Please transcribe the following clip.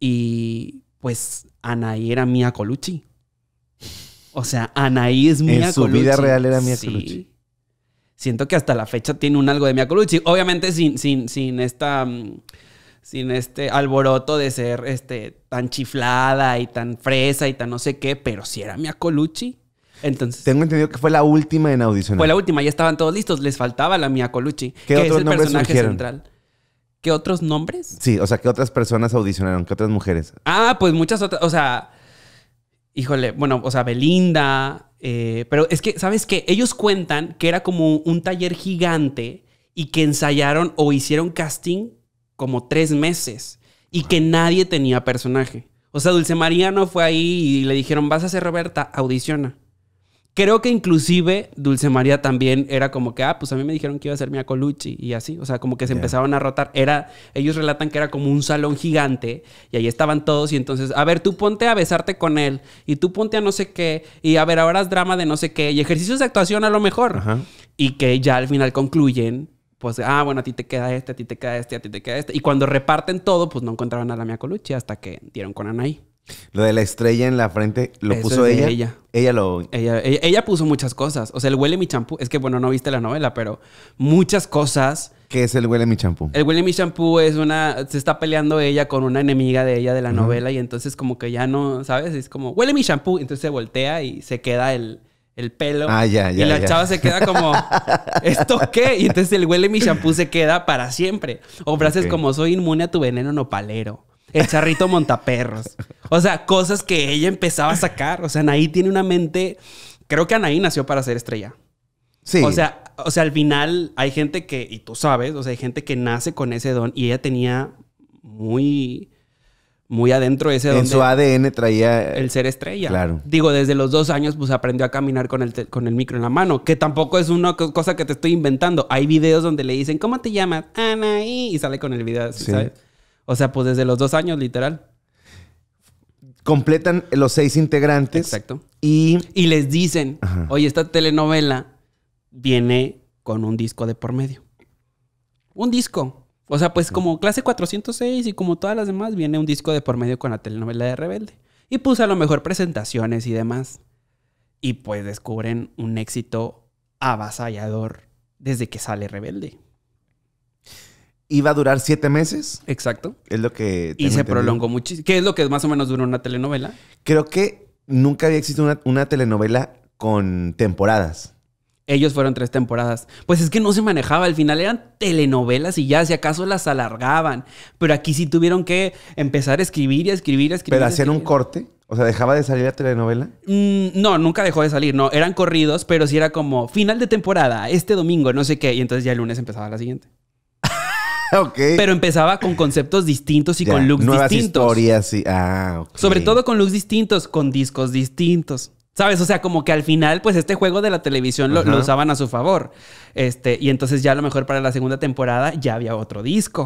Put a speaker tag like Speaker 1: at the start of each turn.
Speaker 1: Y pues Anaí era Mia Colucci. O sea, Anaí es Mia Colucci. En su vida real era Mia Colucci. Siento que hasta la fecha tiene un algo de Mia Colucci. Obviamente sin, sin, sin esta... Mm, sin este alboroto de ser este, tan chiflada y tan fresa y tan no sé qué, pero si era Mia Colucci.
Speaker 2: Entonces, Tengo entendido que fue la última en audicionar. Fue la
Speaker 1: última, ya estaban todos listos, les faltaba la Mia Colucci, que es el personaje central. ¿Qué otros nombres?
Speaker 2: Sí, o sea, ¿qué otras personas audicionaron? ¿Qué otras mujeres?
Speaker 1: Ah, pues muchas otras, o sea, híjole, bueno, o sea, Belinda, eh, pero es que, ¿sabes qué? Ellos cuentan que era como un taller gigante y que ensayaron o hicieron casting como tres meses y que nadie tenía personaje. O sea, Dulce María no fue ahí y le dijeron, vas a ser Roberta, audiciona. Creo que inclusive Dulce María también era como que, ah, pues a mí me dijeron que iba a ser Mia Colucci y así, o sea, como que se empezaban a rotar. Era, ellos relatan que era como un salón gigante y ahí estaban todos y entonces, a ver, tú ponte a besarte con él y tú ponte a no sé qué y a ver, ahora es drama de no sé qué y ejercicios de actuación a lo mejor. Y que ya al final concluyen pues, ah, bueno, a ti te queda este, a ti te queda este, a ti te queda este. Y cuando reparten todo, pues no encontraban a la Mia Colucci hasta que dieron con Anaí.
Speaker 2: Lo de la estrella en la frente, ¿lo puso ella? ella? lo...
Speaker 1: Ella, ella, puso muchas cosas. O sea, el huele mi champú. Es que, bueno, no viste la novela, pero muchas cosas...
Speaker 2: ¿Qué es el huele mi champú? El
Speaker 1: huele mi champú es una... Se está peleando ella con una enemiga de ella de la novela y entonces como que ya no, ¿sabes? Es como, huele mi champú. Entonces se voltea y se queda el pelo. Ah, ya, ya, y la chava se queda como, ¿esto qué? Y entonces el huele mi champú se queda para siempre. O frases como, soy inmune a tu veneno nopalero. El charrito montaperros. O sea, cosas que ella empezaba a sacar. O sea, Anaí tiene una mente. Creo que Anaí nació para ser estrella. Sí. O sea, o sea, al final hay gente que, y tú sabes, o sea, hay gente que nace con ese don y ella tenía muy, muy adentro ese don. En su
Speaker 2: ADN traía... El ser
Speaker 1: estrella. Claro. Digo, desde los dos años pues aprendió a caminar con el, con el micro en la mano, que tampoco es una cosa que te estoy inventando. Hay videos donde le dicen, ¿cómo te llamas? Anaí. Y sale con el video, sí. ¿sabes? O sea, pues desde los dos años, literal.
Speaker 2: Completan los seis integrantes. Exacto.
Speaker 1: Y, les dicen, oye, esta telenovela viene con un disco de por medio. Un disco. O sea, pues como clase 406 y como todas las demás, viene un disco de por medio con la telenovela de Rebelde. Y puse a lo mejor presentaciones y demás. Y pues descubren un éxito avasallador desde que sale Rebelde
Speaker 2: iba a durar siete meses. Exacto. Es lo que... Y se prolongó
Speaker 1: muchísimo. ¿Qué es lo que más o menos duró una telenovela?
Speaker 2: Creo que nunca había existido una, telenovela con temporadas.
Speaker 1: Ellos fueron tres temporadas. Pues es que no se manejaba, al final eran telenovelas y ya, si acaso las alargaban. Pero aquí sí tuvieron que empezar a escribir
Speaker 2: y a escribir y a escribir. Pero hacían un corte. O sea, ¿dejaba de salir la telenovela?
Speaker 1: Mm, no, nunca dejó de salir, no. Eran corridos, pero sí era como final de temporada, este domingo, no sé qué. Y entonces ya el lunes empezaba la siguiente. Pero empezaba con conceptos distintos y con looks nuevas distintos.
Speaker 2: historias y... Ah, Sobre
Speaker 1: todo con looks distintos, con discos distintos. ¿Sabes? O sea, como que al final, pues este juego de la televisión lo, lo usaban a su favor. Este, y entonces ya a lo mejor para la segunda temporada ya había otro disco.